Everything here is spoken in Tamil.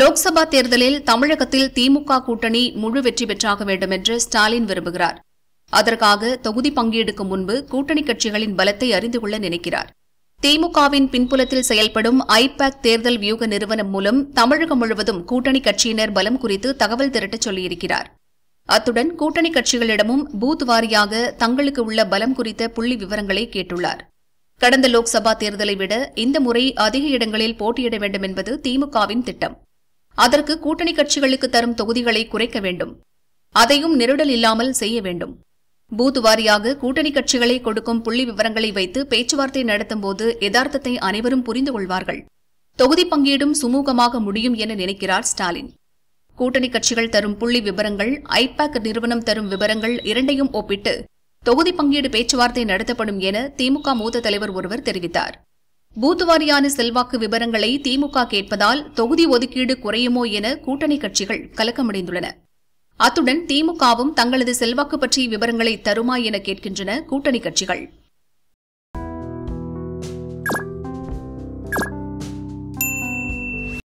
லோக்சபா தேர்தலில் தமிழகத்தில் திமுக கூட்டணி முழு வெற்றி பெற்றாக வேண்டும் என்று ஸ்டாலின் விரும்புகிறார் அதற்காக தொகுதி பங்கீடுக்கு முன்பு கூட்டணி கட்சிகளின் பலத்தை அறிந்து கொள்ள நினைக்கிறார் திமுகவின் பின்புலத்தில் செயல்படும் ஐபேக் தேர்தல் வியூக நிறுவனம் மூலம் தமிழகம் முழுவதும் கூட்டணி கட்சியினர் பலம் குறித்து தகவல் திரட்டச் சொல்லியிருக்கிறார் அத்துடன் கூட்டணி கட்சிகளிடமும் பூத் வாரியாக தங்களுக்கு உள்ள பலம் குறித்த புள்ளி விவரங்களை கேட்டுள்ளார் கடந்த லோக்சபா தேர்தலை விட இந்த முறை அதிக இடங்களில் போட்டியிட வேண்டும் என்பது திமுகவின் திட்டம் அதற்கு கூட்டணி கட்சிகளுக்கு தரும் தொகுதிகளை குறைக்க வேண்டும் அதையும் நெருடல் இல்லாமல் செய்ய வேண்டும் பூத் வாரியாக கூட்டணி கட்சிகளை கொடுக்கும் புள்ளி விவரங்களை வைத்து பேச்சுவார்த்தை நடத்தும்போது யதார்த்தத்தை அனைவரும் புரிந்து கொள்வார்கள் தொகுதி பங்கீடும் சுமூகமாக முடியும் என நினைக்கிறார் ஸ்டாலின் கூட்டணி கட்சிகள் தரும் புள்ளி விவரங்கள் ஐபேக் நிறுவனம் தரும் விவரங்கள் இரண்டையும் ஒப்பிட்டு தொகுதி பங்கீடு பேச்சுவார்த்தை நடத்தப்படும் என திமுக மூத்த தலைவர் ஒருவர் தெரிவித்தார் பூத்துவாரியான செல்வாக்கு விவரங்களை திமுக கேட்பதால் தொகுதி ஒதுக்கீடு குறையுமோ என கூட்டணி கட்சிகள் கலக்கமடைந்துள்ளன அத்துடன் திமுகவும் தங்களது செல்வாக்கு பற்றிய விவரங்களை தருமா என கேட்கின்றன கூட்டணி கட்சிகள்